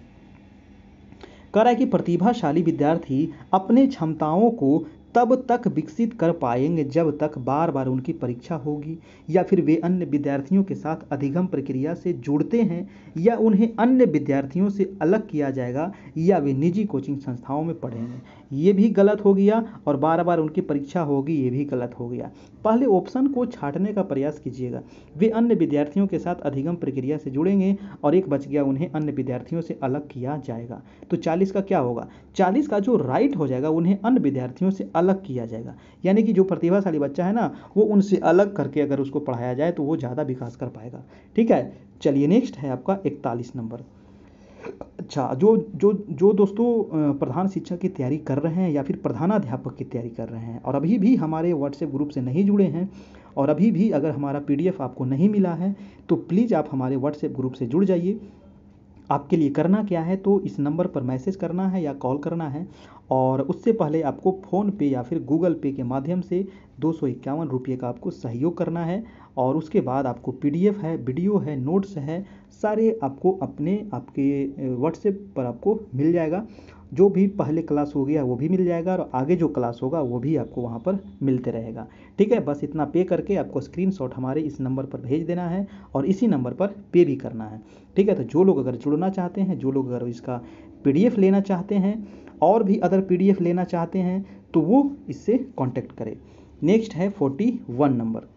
कह रहा है कि प्रतिभाशाली विद्यार्थी अपने क्षमताओं को तब तक विकसित कर पाएंगे जब तक बार बार उनकी परीक्षा होगी या फिर वे अन्य विद्यार्थियों के साथ अधिगम प्रक्रिया से जुड़ते हैं या उन्हें अन्य विद्यार्थियों से अलग किया जाएगा या वे निजी कोचिंग संस्थाओं में पढ़ेंगे ये भी गलत हो गया और बार बार उनकी परीक्षा होगी ये भी गलत हो गया पहले ऑप्शन को छाटने का प्रयास कीजिएगा वे अन्य विद्यार्थियों के साथ अधिगम प्रक्रिया से जुड़ेंगे और एक बच गया उन्हें अन्य विद्यार्थियों से अलग किया जाएगा तो चालीस का क्या होगा चालीस का जो राइट हो जाएगा उन्हें अन्य विद्यार्थियों से अलग किया जाएगा यानी कि जो प्रतिभाशाली बच्चा है ना वो उनसे अलग करके अगर उसको पढ़ाया जाए तो वो ज़्यादा विकास कर पाएगा ठीक है चलिए नेक्स्ट है आपका इकतालीस नंबर अच्छा जो जो जो दोस्तों प्रधान शिक्षक की तैयारी कर रहे हैं या फिर प्रधानाध्यापक की तैयारी कर रहे हैं और अभी भी हमारे व्हाट्सएप ग्रुप से नहीं जुड़े हैं और अभी भी अगर हमारा पी आपको नहीं मिला है तो प्लीज़ आप हमारे व्हाट्सएप ग्रुप से जुड़ जाइए आपके लिए करना क्या है तो इस नंबर पर मैसेज करना है या कॉल करना है और उससे पहले आपको फ़ोन पे या फिर गूगल पे के माध्यम से दो सौ इक्यावन रुपये का आपको सहयोग करना है और उसके बाद आपको पी है वीडियो है नोट्स है सारे आपको अपने आपके व्हाट्सएप पर आपको मिल जाएगा जो भी पहले क्लास हो गया वो भी मिल जाएगा और आगे जो क्लास होगा वो भी आपको वहाँ पर मिलते रहेगा ठीक है बस इतना पे करके आपको स्क्रीनशॉट हमारे इस नंबर पर भेज देना है और इसी नंबर पर पे भी करना है ठीक है तो जो लोग अगर जुड़ना चाहते हैं जो लोग अगर इसका पीडीएफ लेना चाहते हैं और भी अदर पीडीएफ लेना चाहते हैं तो वो इससे कॉन्टैक्ट करें नेक्स्ट है फोर्टी वन नंबर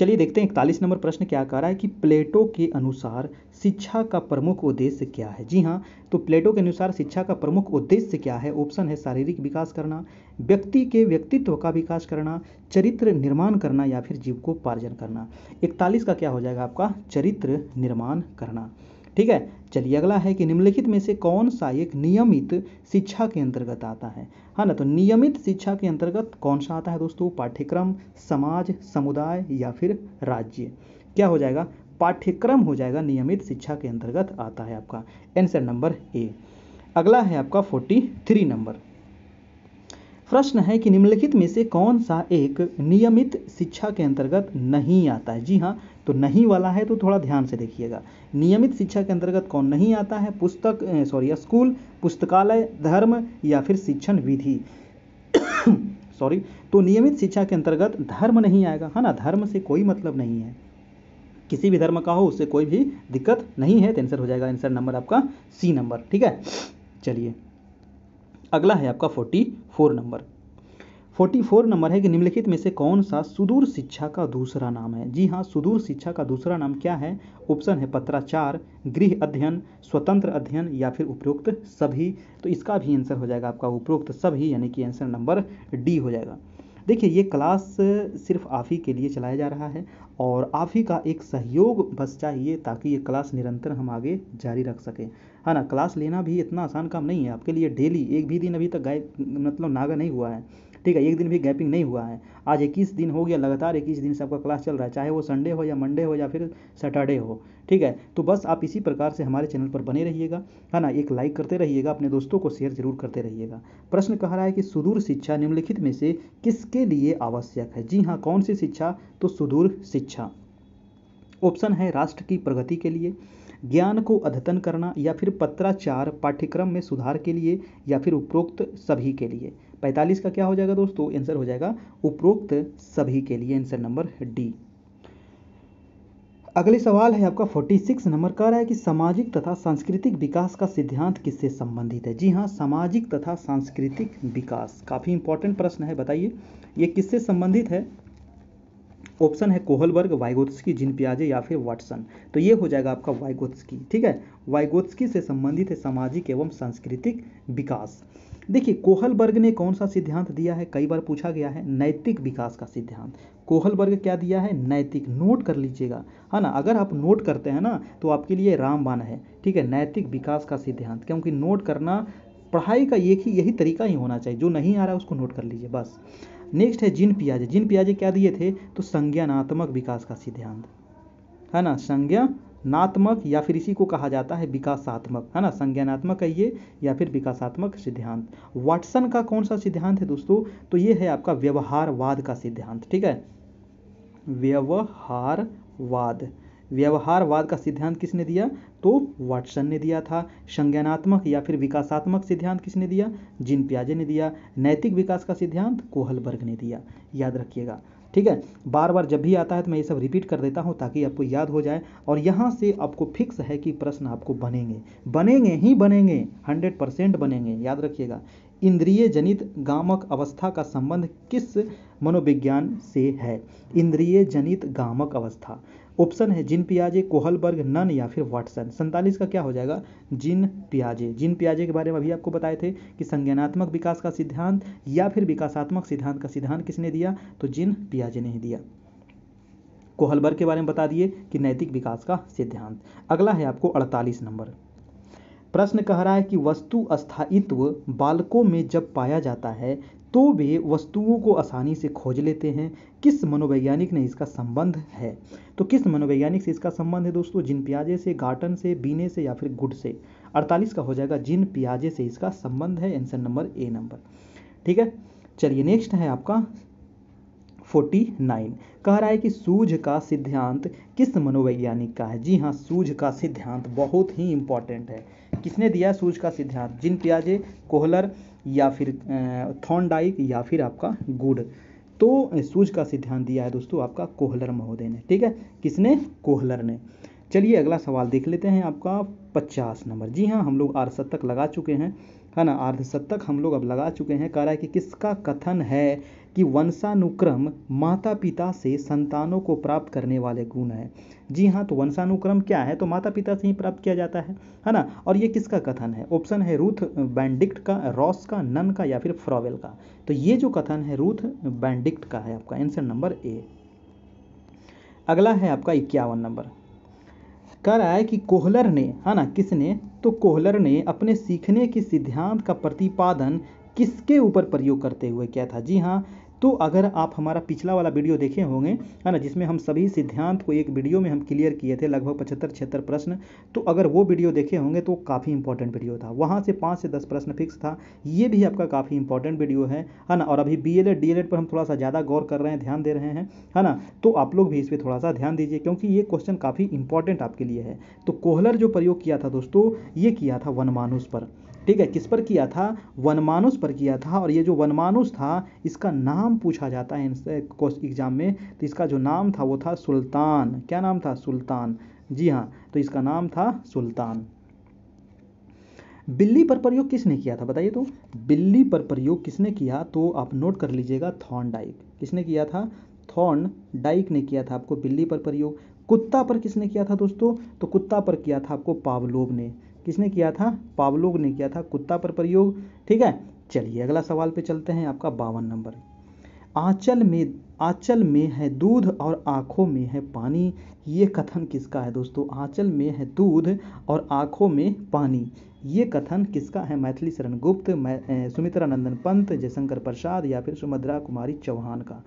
चलिए देखते हैं इकतालीस नंबर प्रश्न क्या कह रहा है कि प्लेटो के अनुसार शिक्षा का प्रमुख उद्देश्य क्या है जी हाँ तो प्लेटो के अनुसार शिक्षा का प्रमुख उद्देश्य क्या है ऑप्शन है शारीरिक विकास करना व्यक्ति के व्यक्तित्व का विकास करना चरित्र निर्माण करना या फिर जीव को पार्जन करना इकतालीस का क्या हो जाएगा आपका चरित्र निर्माण करना ठीक है चलिए अगला है कि निम्नलिखित में से कौन सा एक नियमित शिक्षा के अंतर्गत आता है है हाँ ना तो नियमित शिक्षा के अंतर्गत कौन सा आता है दोस्तों पाठ्यक्रम समाज समुदाय या फिर राज्य क्या हो जाएगा पाठ्यक्रम हो जाएगा नियमित शिक्षा के अंतर्गत आता है आपका आंसर नंबर ए अगला है आपका फोर्टी थ्री नंबर प्रश्न है कि निम्नलिखित में से कौन सा एक नियमित शिक्षा के अंतर्गत नहीं आता है जी हाँ तो नहीं वाला है तो थोड़ा ध्यान से देखिएगा नियमित शिक्षा के अंतर्गत कौन नहीं आता है पुस्तक सॉरी स्कूल पुस्तकालय धर्म या फिर शिक्षण विधि सॉरी [COUGHS] तो नियमित शिक्षा के अंतर्गत धर्म नहीं आएगा है हाँ ना धर्म से कोई मतलब नहीं है किसी भी धर्म का हो उससे कोई भी दिक्कत नहीं है तो आंसर हो जाएगा आंसर नंबर आपका सी नंबर ठीक है चलिए अगला है आपका forty four number forty four number है कि निम्नलिखित में से कौन सा सुदूर शिक्षा का दूसरा नाम है जी हाँ सुदूर शिक्षा का दूसरा नाम क्या है ऑप्शन है पत्राचार गृह अध्ययन स्वतंत्र अध्ययन या फिर उपरोक्त सभी तो इसका भी आंसर हो जाएगा आपका उपरोक्त सभी यानी कि आंसर नंबर डी हो जाएगा देखिए ये क्लास सिर्फ आप ही के लिए चलाया जा रहा है और आप ही का एक सहयोग बस चाहिए ताकि ये क्लास निरंतर हम आगे जारी रख सकें है हाँ ना क्लास लेना भी इतना आसान काम नहीं है आपके लिए डेली एक भी दिन अभी तक गाय मतलब नागा नहीं हुआ है ठीक है एक दिन भी गैपिंग नहीं हुआ है आज इक्कीस दिन हो गया लगातार इक्कीस दिन से आपका क्लास चल रहा है चाहे वो संडे हो या मंडे हो या फिर सैटरडे हो ठीक है तो बस आप इसी प्रकार से हमारे चैनल पर बने रहिएगा है हाँ ना एक लाइक करते रहिएगा अपने दोस्तों को शेयर जरूर करते रहिएगा प्रश्न कह रहा है कि सुदूर शिक्षा निम्नलिखित में से किसके लिए आवश्यक है जी हाँ कौन सी शिक्षा तो सुदूर शिक्षा ऑप्शन है राष्ट्र की प्रगति के लिए ज्ञान को अद्यतन करना या फिर पत्राचार पाठ्यक्रम में सुधार के लिए या फिर उपरोक्त सभी के लिए 45 का क्या हो जाएगा दोस्तों आंसर हो जाएगा उपरोक्त सभी के लिए आंसर नंबर डी अगले सवाल है आपका 46 नंबर का रहा है कि सामाजिक तथा सांस्कृतिक विकास का सिद्धांत किससे संबंधित है जी हाँ सामाजिक तथा सांस्कृतिक विकास काफ़ी इंपॉर्टेंट प्रश्न है बताइए ये किससे संबंधित है ऑप्शन है कोहलबर्ग वाइगोत्सकी जिन प्याजे या फिर वाटसन तो ये हो जाएगा आपका वाइगोत्सकी ठीक है वाइगोत्स्की से संबंधित है सामाजिक एवं सांस्कृतिक विकास देखिए कोहलबर्ग ने कौन सा सिद्धांत दिया है कई बार पूछा गया है नैतिक विकास का सिद्धांत कोहलबर्ग क्या दिया है नैतिक नोट कर लीजिएगा है हाँ ना अगर आप नोट करते हैं ना तो आपके लिए रामबान है ठीक है नैतिक विकास का सिद्धांत क्योंकि नोट करना पढ़ाई का एक ही यही तरीका ही होना चाहिए जो नहीं आ रहा है उसको नोट कर लीजिए बस नेक्स्ट है जिन पियाजे जिन पियाजे क्या दिए थे तो संज्ञानात्मक विकास का सिद्धांत है ना संज्ञा नात्मक या फिर इसी को कहा जाता है विकासात्मक है ना संज्ञानात्मक है ये या फिर विकासात्मक सिद्धांत वाटसन का कौन सा सिद्धांत है दोस्तों तो ये है आपका व्यवहारवाद का सिद्धांत ठीक है व्यवहारवाद व्यवहारवाद का सिद्धांत किसने दिया तो वाटसन ने दिया था संज्ञानात्मक या फिर विकासात्मक सिद्धांत किसने दिया जिन प्याजे ने दिया नैतिक विकास का सिद्धांत कोहलबर्ग ने दिया याद रखिएगा ठीक है बार बार जब भी आता है तो मैं ये सब रिपीट कर देता हूँ ताकि आपको याद हो जाए और यहाँ से आपको फिक्स है कि प्रश्न आपको बनेंगे बनेंगे ही बनेंगे हंड्रेड परसेंट बनेंगे याद रखिएगा इंद्रिय जनित गामक अवस्था का संबंध किस मनोविज्ञान से है इंद्रिय जनित गामक अवस्था ऑप्शन है जिन पियाजे कोहलबर्ग नन या फिर वाटसन सैंतालीस का क्या हो जाएगा जिन पियाजे जिन पियाजे के बारे में अभी आपको बताए थे कि संज्ञानात्मक विकास का सिद्धांत या फिर विकासात्मक सिद्धांत का सिद्धांत किसने दिया तो जिन पियाजे ने दिया कोहलबर्ग के बारे में बता दिए कि नैतिक विकास का सिद्धांत अगला है आपको अड़तालीस नंबर प्रश्न कह रहा है कि वस्तु अस्थायित्व बालकों में जब पाया जाता है तो वे वस्तुओं को आसानी से खोज लेते हैं किस मनोवैज्ञानिक ने इसका संबंध है तो किस मनोवैज्ञानिक से इसका संबंध है दोस्तों जिन पियाजे से गार्टन से बीने से या फिर गुड से 48 का हो जाएगा जिन पियाजे से इसका संबंध है आंसर नंबर ए नंबर ठीक है चलिए नेक्स्ट है आपका 49 कह रहा है कि सूझ का सिद्धांत किस मनोवैज्ञानिक का है जी हाँ सूझ का सिद्धांत बहुत ही इंपॉर्टेंट है किसने दिया सूझ का सिद्धांत जिन पियाजे कोहलर या फिर थॉन्डाइक या फिर आपका गुड तो सूझ का सिद्धांत दिया है दोस्तों आपका कोहलर महोदय ने ठीक है किसने कोहलर ने चलिए अगला सवाल देख लेते हैं आपका पचास नंबर जी हाँ हम लोग आर्धशतक लगा चुके हैं है ना आर्धशतक हम लोग अब लगा चुके हैं कह रहा है कि किसका कथन है कि वंशानुक्रम माता पिता से संतानों को प्राप्त करने वाले गुण हैं जी हाँ तो वंशानुक्रम क्या है तो माता पिता से ही प्राप्त किया जाता है है ना और ये किसका कथन है ऑप्शन है रूथ बैंडिक्ट का रॉस का नन का या फिर फ्रॉवेल का तो ये जो कथन है रूथ बैंडिक्ट का है आपका आंसर नंबर ए अगला है आपका इक्यावन नंबर कह रहा है कि कोहलर ने है ना किसने तो कोहलर ने अपने सीखने के सिद्धांत का प्रतिपादन किसके ऊपर प्रयोग करते हुए किया था जी हाँ तो अगर आप हमारा पिछला वाला वीडियो देखे होंगे है ना जिसमें हम सभी सिद्धांत को एक वीडियो में हम क्लियर किए थे लगभग पचहत्तर छिहत्तर प्रश्न तो अगर वो वीडियो देखे होंगे तो काफ़ी इंपॉर्टेंट वीडियो था वहाँ से पाँच से दस प्रश्न फिक्स था ये भी आपका काफ़ी इंपॉर्टेंट वीडियो है है ना और अभी बी एल पर हम थोड़ा सा ज़्यादा गौर कर रहे हैं ध्यान दे रहे हैं है ना तो आप लोग भी इस पर थोड़ा सा ध्यान दीजिए क्योंकि ये क्वेश्चन काफ़ी इंपॉर्टेंट आपके लिए है तो कोहलर जो प्रयोग किया था दोस्तों ये किया था वनमानुष पर ठीक है किस पर किया था वनमानुष पर किया था और ये जो वनमानुष था इसका नाम पूछा जाता है एग्ज़ाम में तो इसका जो नाम था वो था सुल्तान क्या नाम था सुल्तान जी हाँ तो इसका नाम था सुल्तान बिल्ली पर प्रयोग किसने किया था बताइए तो बिल्ली पर प्रयोग किसने किया तो आप नोट कर लीजिएगा थॉर्न डाइक किसने किया था थॉर्न डाइक ने किया था आपको बिल्ली पर प्रयोग कुत्ता पर किसने किया था दोस्तों तो कुत्ता पर किया था आपको पावलोव ने किसने किया था पावलोग ने किया था कुत्ता पर प्रयोग ठीक है चलिए अगला सवाल पे चलते हैं आपका बावन नंबर आंचल में आंचल में है दूध और आँखों में है पानी ये कथन किसका है दोस्तों आंचल में है दूध और आँखों में पानी ये कथन किसका है मैथिली शरण गुप्त सुमित्रा नंदन पंत जयशंकर प्रसाद या फिर सुमद्रा कुमारी चौहान का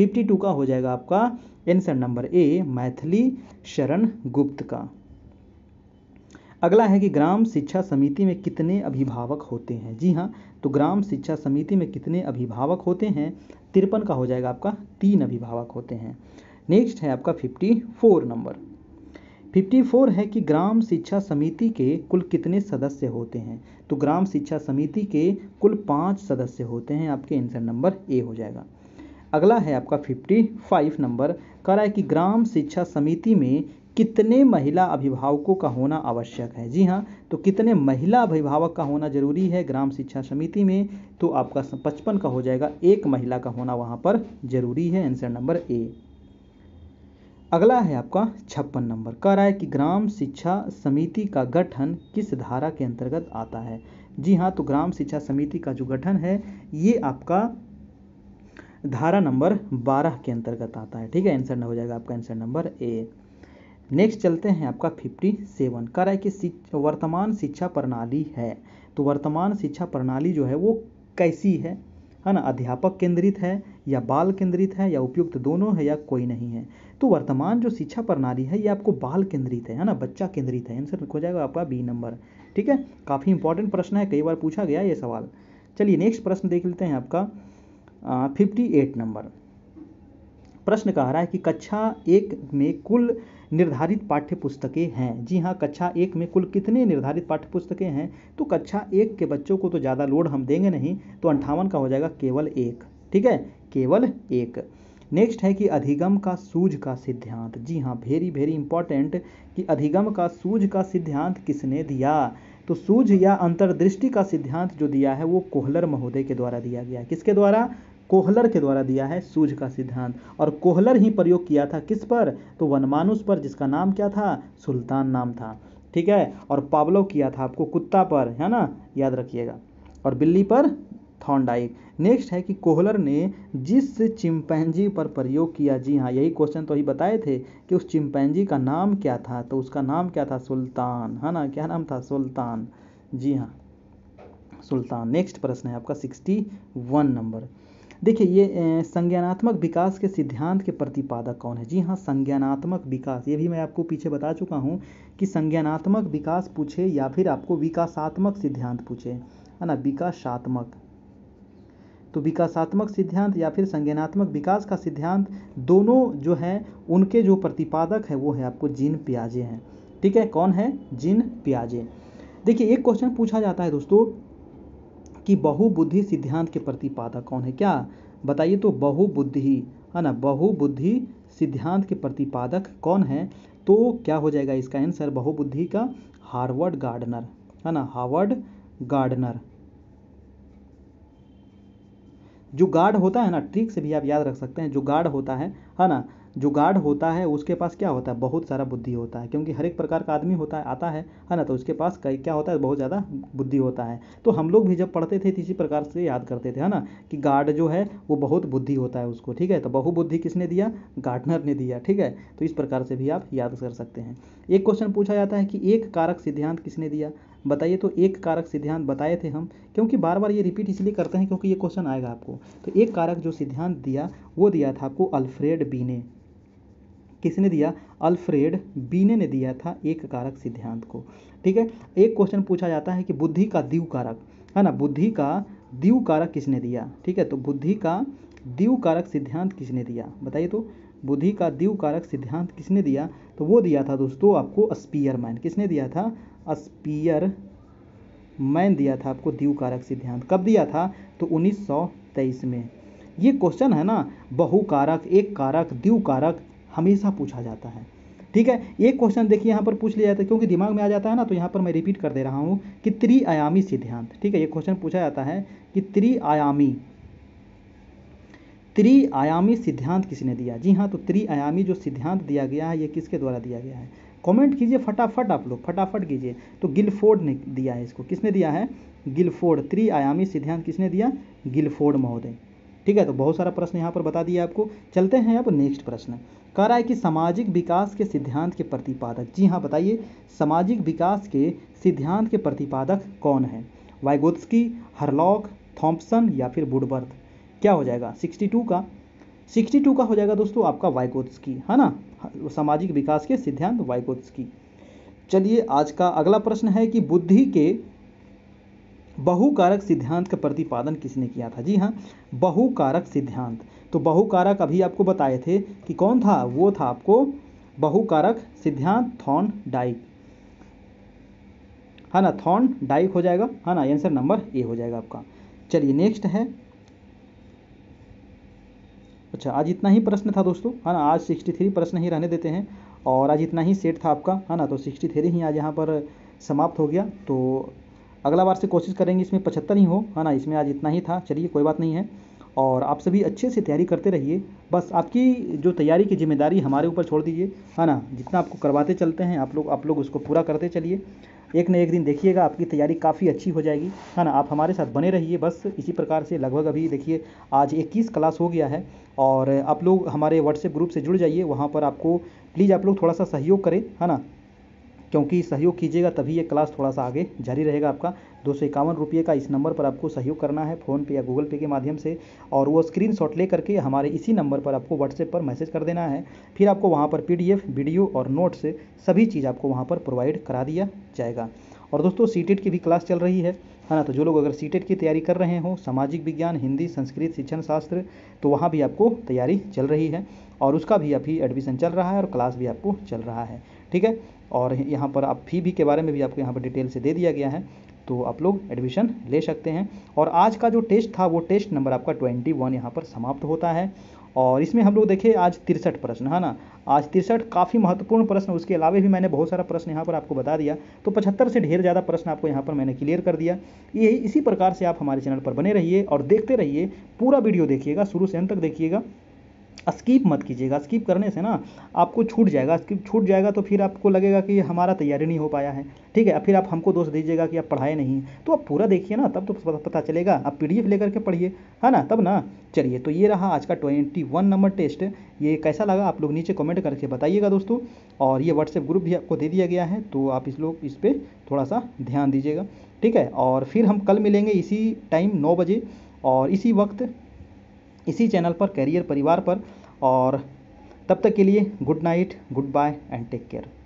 52 का हो जाएगा आपका आंसर नंबर ए मैथिली शरण गुप्त का अगला है कि ग्राम शिक्षा समिति में कितने अभिभावक होते हैं जी हाँ तो ग्राम शिक्षा समिति में कितने अभिभावक होते हैं तिरपन का हो जाएगा आपका तीन अभिभावक होते हैं नेक्स्ट है आपका fifty four number fifty four है कि ग्राम शिक्षा समिति के कुल कितने सदस्य होते हैं तो ग्राम शिक्षा समिति के कुल पाँच सदस्य होते हैं आपके आंसर नंबर ए हो जाएगा अगला है आपका फिफ्टी फाइव नंबर कह रहा है कि ग्राम शिक्षा समिति में कितने महिला अभिभावकों का होना आवश्यक है जी हाँ तो कितने महिला अभिभावक का होना जरूरी है ग्राम शिक्षा समिति में तो आपका पचपन का हो जाएगा एक महिला का होना वहाँ पर जरूरी है आंसर नंबर ए अगला है आपका छप्पन नंबर कह रहा है कि ग्राम शिक्षा समिति का गठन किस धारा के अंतर्गत आता है जी हाँ तो ग्राम शिक्षा समिति का जो गठन है ये आपका धारा नंबर बारह के अंतर्गत आता है ठीक है आंसर हो जाएगा आपका आंसर नंबर ए नेक्स्ट चलते हैं आपका फिफ्टी सेवन कह रहा है कि वर्तमान शिक्षा प्रणाली है तो वर्तमान शिक्षा प्रणाली जो है वो कैसी है है ना अध्यापक केंद्रित है या बाल केंद्रित है या उपयुक्त दोनों है या कोई नहीं है तो वर्तमान जो शिक्षा प्रणाली है ये आपको बाल केंद्रित है है ना बच्चा केंद्रित है आंसर हो जाएगा आपका बी नंबर ठीक है काफ़ी इंपॉर्टेंट प्रश्न है कई बार पूछा गया ये सवाल चलिए नेक्स्ट प्रश्न देख लेते हैं आपका फिफ्टी एट नंबर प्रश्न कह रहा है कि कक्षा एक में कुल निर्धारित पाठ्य पुस्तकें हैं जी हाँ कक्षा एक में कुल कितने निर्धारित पाठ्य पुस्तकें हैं तो कक्षा एक के बच्चों को तो ज़्यादा लोड हम देंगे नहीं तो अंठावन का हो जाएगा केवल एक ठीक है केवल एक नेक्स्ट है कि अधिगम का सूझ का सिद्धांत जी हाँ वेरी वेरी इंपॉर्टेंट कि अधिगम का सूझ का सिद्धांत किसने दिया तो सूझ या अंतर्दृष्टि का सिद्धांत जो दिया है वो कोहलर महोदय के द्वारा दिया गया किसके द्वारा कोहलर के द्वारा दिया है सूझ का सिद्धांत और कोहलर ही प्रयोग किया था किस पर तो वनमानुष पर जिसका नाम क्या था सुल्तान नाम था ठीक है और पावलो किया था आपको कुत्ता पर है ना याद रखिएगा और बिल्ली पर थॉन्डाइक नेक्स्ट है कि कोहलर ने जिस चिंपैंजी पर प्रयोग किया जी हाँ यही क्वेश्चन तो ही बताए थे कि उस चिंपैंजी का नाम क्या था तो उसका नाम क्या था सुल्तान है ना क्या नाम था सुल्तान जी हाँ सुल्तान नेक्स्ट प्रश्न है आपका सिक्सटी वन नंबर देखिए ये संज्ञानात्मक विकास के सिद्धांत के प्रतिपादक कौन है जी हाँ संज्ञानात्मक विकास ये भी मैं आपको पीछे बता चुका हूँ कि संज्ञानात्मक विकास पूछे या फिर आपको विकासात्मक सिद्धांत पूछे है ना विकासात्मक तो विकासात्मक सिद्धांत या फिर संज्ञानात्मक विकास का सिद्धांत दोनों जो हैं उनके जो प्रतिपादक है वो है आपको जिन प्याजे हैं ठीक है कौन है जिन प्याजे देखिए एक क्वेश्चन पूछा जाता है दोस्तों कि बहुबुद्धि सिद्धांत के प्रतिपादक कौन है क्या बताइए तो बहुबुद्धि है ना बहुबुद्धि सिद्धांत के प्रतिपादक कौन है तो क्या हो जाएगा इसका आंसर बहुबुद्धि का हार्वर्ड गार्डनर है ना हार्वर्ड गार्डनर जो गार्ड होता है ना ट्रिक से भी आप याद रख सकते हैं जो गार्ड होता है है ना जो गार्ड होता है उसके पास क्या होता है बहुत सारा बुद्धि होता है क्योंकि हर एक प्रकार का आदमी होता है आता है है ना तो उसके पास कई क्या होता है बहुत ज़्यादा बुद्धि होता है तो हम लोग भी जब पढ़ते थे इसी प्रकार से याद करते थे है ना कि गार्ड जो है वो बहुत बुद्धि होता है उसको ठीक है तो बहुबुद्धि किसने दिया गार्डनर ने दिया ठीक है तो इस प्रकार से भी आप याद कर सकते हैं एक क्वेश्चन पूछा जाता है कि एक कारक सिद्धांत किसने दिया बताइए तो एक कारक सिद्धांत बताए थे हम क्योंकि बार बार ये रिपीट इसलिए करते हैं क्योंकि ये क्वेश्चन आएगा आपको तो एक कारक जो सिद्धांत दिया वो दिया था आपको अल्फ्रेड बी ने किसने दिया अल्फ्रेड बीने ने दिया था एक कारक सिद्धांत को ठीक है एक क्वेश्चन पूछा जाता है कि बुद्धि का दीव कारक है ना बुद्धि का दीव कारक किसने दिया ठीक है तो बुद्धि का दीव कारक सिद्धांत किसने दिया बताइए तो बुद्धि का दीव कारक सिद्धांत किसने दिया तो वो दिया था दोस्तों आपको मैन किसने दिया था स्पीयर मैन दिया था आपको दीव कारक सिद्धांत कब दिया था तो 1923 में ये क्वेश्चन है ना बहु कारक एक कारक द्यू कारक हमेशा पूछा जाता है ठीक है एक क्वेश्चन देखिए यहाँ पर पूछ लिया जाता है क्योंकि दिमाग में आ जाता है ना तो यहाँ पर मैं रिपीट कर दे रहा हूँ कि त्रिआयामी सिद्धांत ठीक है ये क्वेश्चन पूछा जाता है कि त्रिआयामी त्रिआयामी सिद्धांत किसने दिया जी हाँ तो त्रिआयामी जो सिद्धांत दिया गया है ये किसके द्वारा दिया गया है कमेंट कीजिए फटाफट आप लोग फटाफट कीजिए तो गिलफोर्ड ने दिया है इसको किसने दिया है गिलफोर्ड त्रिआयामी सिद्धांत किसने दिया गिलफोर्ड महोदय ठीक है तो बहुत सारा प्रश्न यहाँ पर बता दिया आपको चलते हैं अब नेक्स्ट प्रश्न कह रहा है कि सामाजिक विकास के सिद्धांत के प्रतिपादक जी हाँ बताइए सामाजिक विकास के सिद्धांत के प्रतिपादक कौन है वाइगोत्स्की हरलॉक थॉम्पसन या फिर बुडबर्थ क्या हो जाएगा 62 का 62 का हो जाएगा दोस्तों आपका वाइगोत्स्की है ना सामाजिक विकास के सिद्धांत वाइगोत्स्की चलिए आज का अगला प्रश्न है कि बुद्धि के बहुकारक सिद्धांत का प्रतिपादन किसने किया था जी हाँ बहुकारक सिद्धांत तो बहुकारक अभी आपको बताए थे कि कौन था वो था आपको बहुकारक सिद्धांत थॉन डाइक है हाँ ना थॉन डाइक हो जाएगा है हाँ ना आंसर नंबर ए हो जाएगा आपका चलिए नेक्स्ट है अच्छा आज इतना ही प्रश्न था दोस्तों है हाँ ना आज सिक्सटी थ्री प्रश्न ही रहने देते हैं और आज इतना ही सेट था आपका है ना तो सिक्सटी थ्री ही आज यहाँ पर समाप्त हो गया तो अगला बार से कोशिश करेंगे इसमें पचहत्तर ही हो है हाँ ना इसमें आज इतना ही था चलिए कोई बात नहीं है और आप सभी अच्छे से तैयारी करते रहिए बस आपकी जो तैयारी की जिम्मेदारी हमारे ऊपर छोड़ दीजिए है हाँ ना जितना आपको करवाते चलते हैं आप लोग आप लोग उसको पूरा करते चलिए एक न एक दिन देखिएगा आपकी तैयारी काफ़ी अच्छी हो जाएगी है हाँ ना आप हमारे साथ बने रहिए बस इसी प्रकार से लगभग अभी देखिए आज 21 क्लास हो गया है और आप लोग हमारे व्हाट्सएप ग्रुप से जुड़ जाइए वहाँ पर आपको प्लीज़ आप लोग थोड़ा सा सहयोग करें है ना क्योंकि सहयोग कीजिएगा तभी ये क्लास थोड़ा सा आगे जारी रहेगा आपका दो सौ इक्यावन रुपये का इस नंबर पर आपको सहयोग करना है फ़ोनपे या गूगल पे के माध्यम से और वो स्क्रीन शॉट ले करके हमारे इसी नंबर पर आपको व्हाट्सएप पर मैसेज कर देना है फिर आपको वहाँ पर पी वीडियो और नोट्स सभी चीज़ आपको वहाँ पर प्रोवाइड करा दिया जाएगा और दोस्तों सी e की भी क्लास चल रही है है ना तो जो लोग अगर सी e की तैयारी कर रहे हों सामाजिक विज्ञान हिंदी संस्कृत शिक्षण शास्त्र तो वहाँ भी आपको तैयारी चल रही है और उसका भी अभी एडमिशन चल रहा है और क्लास भी आपको चल रहा है ठीक है और यहाँ पर आप फी भी के बारे में भी आपको यहाँ पर डिटेल से दे दिया गया है तो आप लोग एडमिशन ले सकते हैं और आज का जो टेस्ट था वो टेस्ट नंबर आपका ट्वेंटी वन यहाँ पर समाप्त होता है और इसमें हम लोग देखें आज तिरसठ प्रश्न है ना आज तिरसठ काफ़ी महत्वपूर्ण प्रश्न उसके अलावा भी मैंने बहुत सारा प्रश्न यहाँ पर आपको बता दिया तो पचहत्तर से ढेर ज़्यादा प्रश्न आपको यहाँ पर मैंने क्लियर कर दिया यही इसी प्रकार से आप हमारे चैनल पर बने रहिए और देखते रहिए पूरा वीडियो देखिएगा शुरू से अंत तक देखिएगा स्किप मत कीजिएगा स्किप करने से ना आपको छूट जाएगा स्किप छूट जाएगा तो फिर आपको लगेगा कि हमारा तैयारी नहीं हो पाया है ठीक है फिर आप हमको दोष दीजिएगा कि आप पढ़ाए नहीं तो आप पूरा देखिए ना तब तो पता चलेगा आप पीडीएफ लेकर के पढ़िए है ना तब ना चलिए तो ये रहा आज का ट्वेंटी वन नंबर टेस्ट ये कैसा लगा आप लोग नीचे कमेंट करके बताइएगा दोस्तों और ये व्हाट्सएप ग्रुप भी आपको दे दिया गया है तो आप इस लोग इस पर थोड़ा सा ध्यान दीजिएगा ठीक है और फिर हम कल मिलेंगे इसी टाइम नौ बजे और इसी वक्त इसी चैनल पर करियर परिवार पर और तब तक के लिए good night goodbye and take care